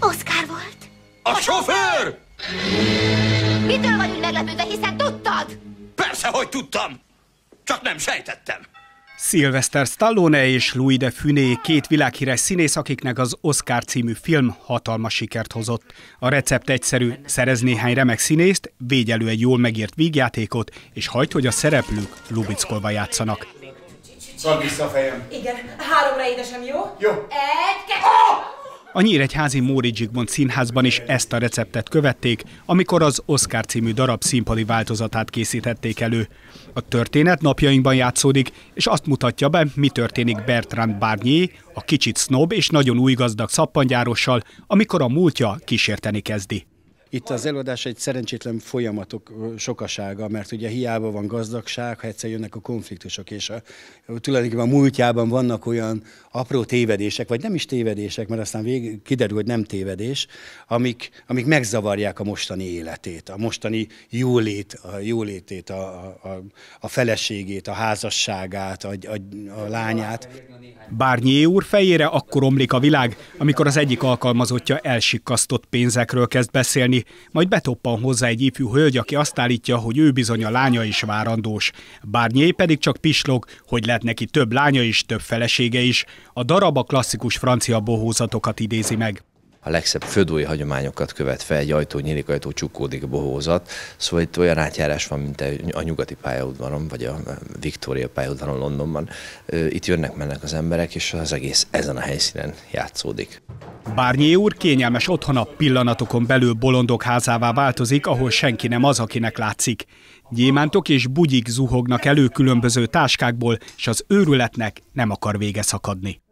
Oszkár volt. A, a sofőr! Mitől úgy meglepődve, hiszen tudtad? Persze, hogy tudtam. Csak nem sejtettem. Sylvester Stallone és Louis de Funé két világhíres színész, akiknek az Oscar című film hatalmas sikert hozott. A recept egyszerű, szerez néhány remek színészt, védj elő egy jól megért vígjátékot, és hagyd, hogy a szereplők lubickolva játszanak. Szag vissza a fejem. Igen, háromra édesem, jó? Jó. Egy, kettő! A Nyíregyházi Móri Zsigmond színházban is ezt a receptet követték, amikor az Oscar című darab színpadi változatát készítették elő. A történet napjainkban játszódik, és azt mutatja be, mi történik Bertrand Barnier, a kicsit sznob és nagyon új gazdag szappangyárossal, amikor a múltja kísérteni kezdi. Itt az előadás egy szerencsétlen folyamatok sokasága, mert ugye hiába van gazdagság, ha egyszer jönnek a konfliktusok, és a, tulajdonképpen a múltjában vannak olyan apró tévedések, vagy nem is tévedések, mert aztán végig kiderül, hogy nem tévedés, amik, amik megzavarják a mostani életét, a mostani jólét, a jólétét, a, a, a feleségét, a házasságát, a, a, a lányát. Bárnyi úr fejére akkor omlik a világ, amikor az egyik alkalmazottja elsikasztott pénzekről kezd beszélni, keresni, majd betoppan hozzá egy ifjú hölgy, aki azt állítja, hogy ő bizony a lánya is várandós. Bárnyé pedig csak pislog, hogy lett neki több lánya is, több felesége is. A darab a klasszikus francia bohózatokat idézi meg a legszebb födói hagyományokat követ fel, egy ajtó nyílik, ajtó csukódik, bohózat. Szóval itt olyan átjárás van, mint a nyugati pályaudvaron, vagy a Victoria pályaudvaron Londonban. Itt jönnek-mennek az emberek, és az egész ezen a helyszínen játszódik. Bárnyi úr kényelmes otthona pillanatokon belül bolondok házává változik, ahol senki nem az, akinek látszik. Gyémántok és bugyik zuhognak elő különböző táskákból, és az őrületnek nem akar vége szakadni.